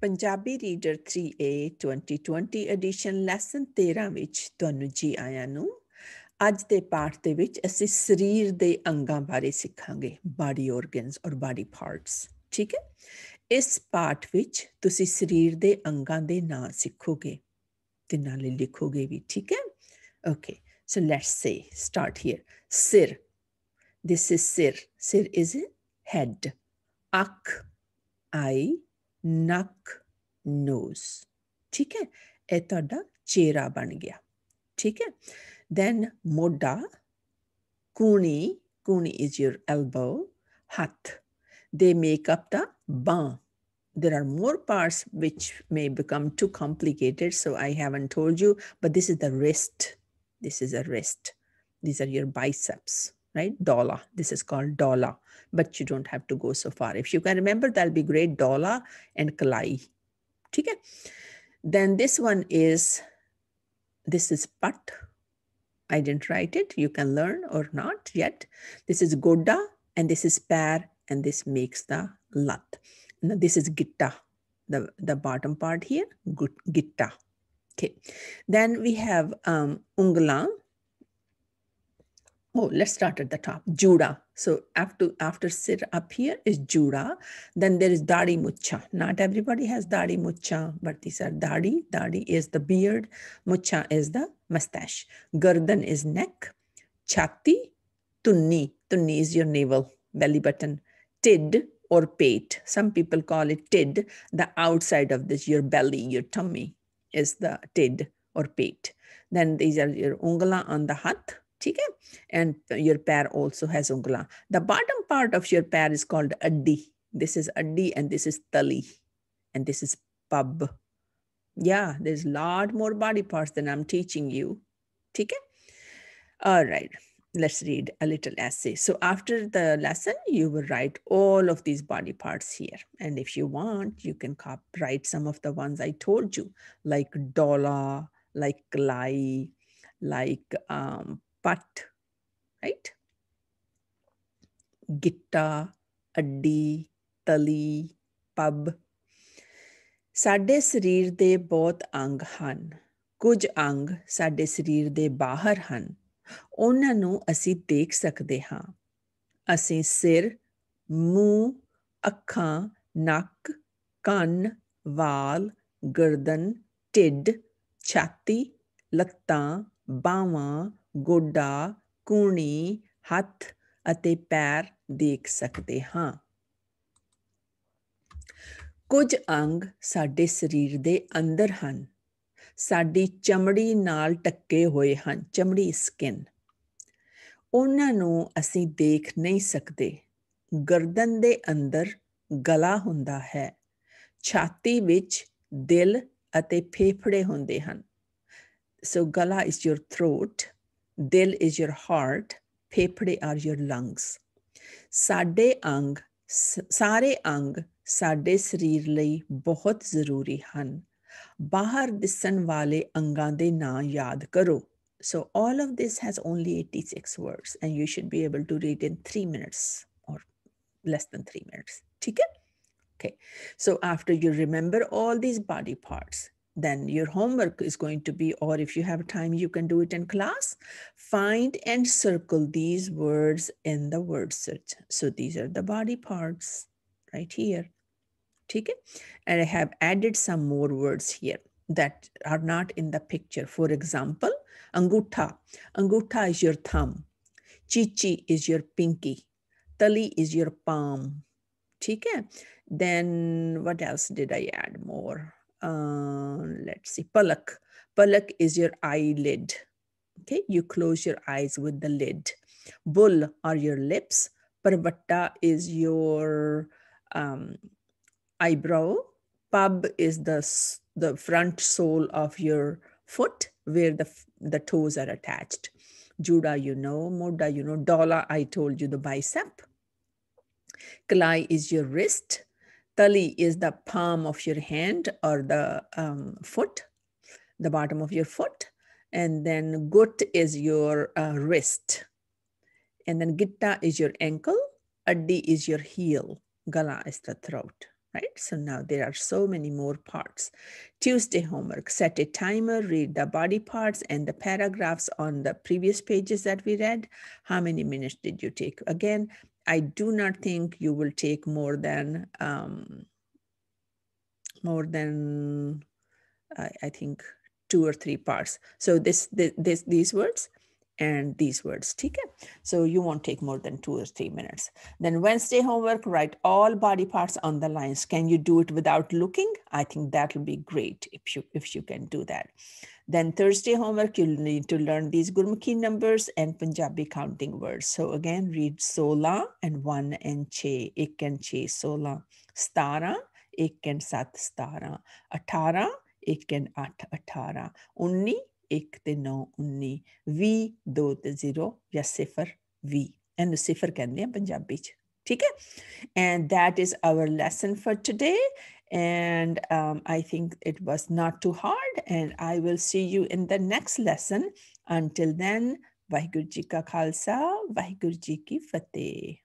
Punjabi reader 3A 2020 edition lesson 13 ਵਿੱਚ ਤੁਹਾਨੂੰ ਜੀ ਆਇਆਂ ਨੂੰ ਅੱਜ ਦੇ ਪਾਠ ਦੇ ਵਿੱਚ ਅਸੀਂ ਸਰੀਰ ਦੇ ਅੰਗਾਂ ਬਾਰੇ ਸਿੱਖਾਂਗੇ ਬਾਡੀ ਆਰਗਨਸ ਔਰ ਬਾਡੀ ਪਾਰਟਸ ਠੀਕ ਹੈ ਇਸ ਪਾਠ ਵਿੱਚ ਤੁਸੀਂ ਸਰੀਰ ਦੇ ਅੰਗਾਂ ਦੇ ਨਾਮ ਸਿੱਖੋਗੇ ਤੇ ਨਾਲੇ ਲਿਖੋਗੇ ਵੀ ਠੀਕ ਹੈ okay so let's say start here ਸਿਰ ਥਿਸ ਇਜ਼ ਸਿਰ ਸਿਰ ਇਜ਼ ਹੈਡ ਅੱਖ ਆਈ नक नोज ठीक है ਇਹ ਤੁਹਾਡਾ ਚਿਹਰਾ ਬਣ ਗਿਆ ਠੀਕ ਹੈ ਦੈਨ ਮੋਢਾ कूनी ਕੂਣੀ ਇਜ਼ ਯਰ ਐਲਬੋ ਹੱਥ ਦੇ ਮੇਕਅਪ ਦਾ बाँ. there are more parts which may become too complicated so i haven't told you but this is the wrist this is a wrist these are your biceps right? Dollar. This is called dollar, but you don't have to go so far. If you can remember, that'll be great. Dollar and kalai. Okay. Then this one is, this is pat. I didn't write it. You can learn or not yet. This is goda and this is pair and this makes the lat. Now this is gitta, the, the bottom part here, gitta. Okay. Then we have um, ungla oh let's start at the top Judah. so after after sit up here is Judah. then there is dadi mucha not everybody has dadi mucha but these are dadi dadi is the beard mucha is the mustache gardan is neck chati tunni tunni is your navel belly button tid or pate some people call it tid the outside of this your belly your tummy is the tid or pate then these are your ungala on the hat Okay, and your pair also has ungla the bottom part of your pair is called addi this is addi and this is tali and this is pub yeah there's a lot more body parts than i'm teaching you Okay, all right let's read a little essay. So after the lesson, you will write all of these body parts here. And if you want, you can write some of the ones I told you, like dollar, like lie, like um, ਪੱਟ right ਗਿੱਟਾ ਅੱਡੀ ਤਲੀ pub ਸਾਡੇ ਸਰੀਰ ਦੇ ਬਹੁਤ ਅੰਗ ਹਨ ਕੁਝ ਅੰਗ ਸਾਡੇ ਸਰੀਰ ਦੇ ਬਾਹਰ ਹਨ ਉਹਨਾਂ ਨੂੰ ਅਸੀਂ ਦੇਖ ਸਕਦੇ ਹਾਂ ਅਸੀਂ ਸਿਰ ਮੂੰਹ ਅੱਖਾਂ ਨੱਕ ਕੰਨ ਵਾਲ ਗਰਦਨ ਢਿੱਡ ਛਾਤੀ ਲੱਤਾਂ ਬਾਹਾਂ ਗੋਡਾ ਕੂਣੀ ਹੱਥ ਅਤੇ ਪੈਰ ਦੇਖ ਸਕਦੇ ਹਾਂ ਕੁਝ ਅੰਗ ਸਾਡੇ ਸਰੀਰ ਦੇ ਅੰਦਰ ਹਨ ਸਾਡੀ ਚਮੜੀ ਨਾਲ ਟੱਕੇ ਹੋਏ ਹਨ ਚਮੜੀ ਸਕਿਨ ਉਹਨਾਂ ਨੂੰ ਅਸੀਂ ਦੇਖ ਨਹੀਂ ਸਕਦੇ ਗਰਦਨ ਦੇ ਅੰਦਰ ਗਲਾ ਹੁੰਦਾ ਹੈ ਛਾਤੀ ਵਿੱਚ ਦਿਲ ਅਤੇ ਫੇਫੜੇ ਹੁੰਦੇ ਹਨ ਸੋ ਗਲਾ is your throat Dil is your heart, phepde are your lungs. Sade ang, sare ang, sade sreer lay, bohot zaruri han. Bahar disan vale angande na yad karo. So, all of this has only 86 words, and you should be able to read in three minutes or less than three minutes. Okay. So, after you remember all these body parts, then your homework is going to be, or if you have time, you can do it in class. Find and circle these words in the word search. So these are the body parts right here. Okay. And I have added some more words here that are not in the picture. For example, anguta, anguta is your thumb. Chichi is your pinky. Tali is your palm. Okay. Then what else did I add more? Uh, let's see, palak. Palak is your eyelid. Okay, you close your eyes with the lid. Bul are your lips. Parvatta is your um, eyebrow. Pub is the, the front sole of your foot where the, the toes are attached. Juda, you know. Moda, you know. Dola, I told you the bicep. Kalai is your wrist. Tali is the palm of your hand or the um, foot, the bottom of your foot. And then gut is your uh, wrist. And then gitta is your ankle. Addi is your heel. Gala is the throat, right? So now there are so many more parts. Tuesday homework, set a timer, read the body parts and the paragraphs on the previous pages that we read. How many minutes did you take? Again, I do not think you will take more than um, more than I, I, think two or three parts. So this, this, this these words and these words. Okay. So you won't take more than two or three minutes. Then Wednesday homework, write all body parts on the lines. Can you do it without looking? I think that'll be great if you if you can do that. Then Thursday homework, you'll need to learn these Gurmukhi numbers and Punjabi counting words. So again, read sola and one and che, ek and che, sola. Stara, ek and sat, stara. Atara, ek and at, atara. Unni, ek te no, unni. V, do te zero, ya sifar, V. And the sifar can be in Punjabi ਠੀਕ ਹੈ and that is our lesson for today and um, I think it was not too hard. And I will see you in the next lesson. Until then, vahigurjika kalsa, Ka Khalsa, Ki Fateh.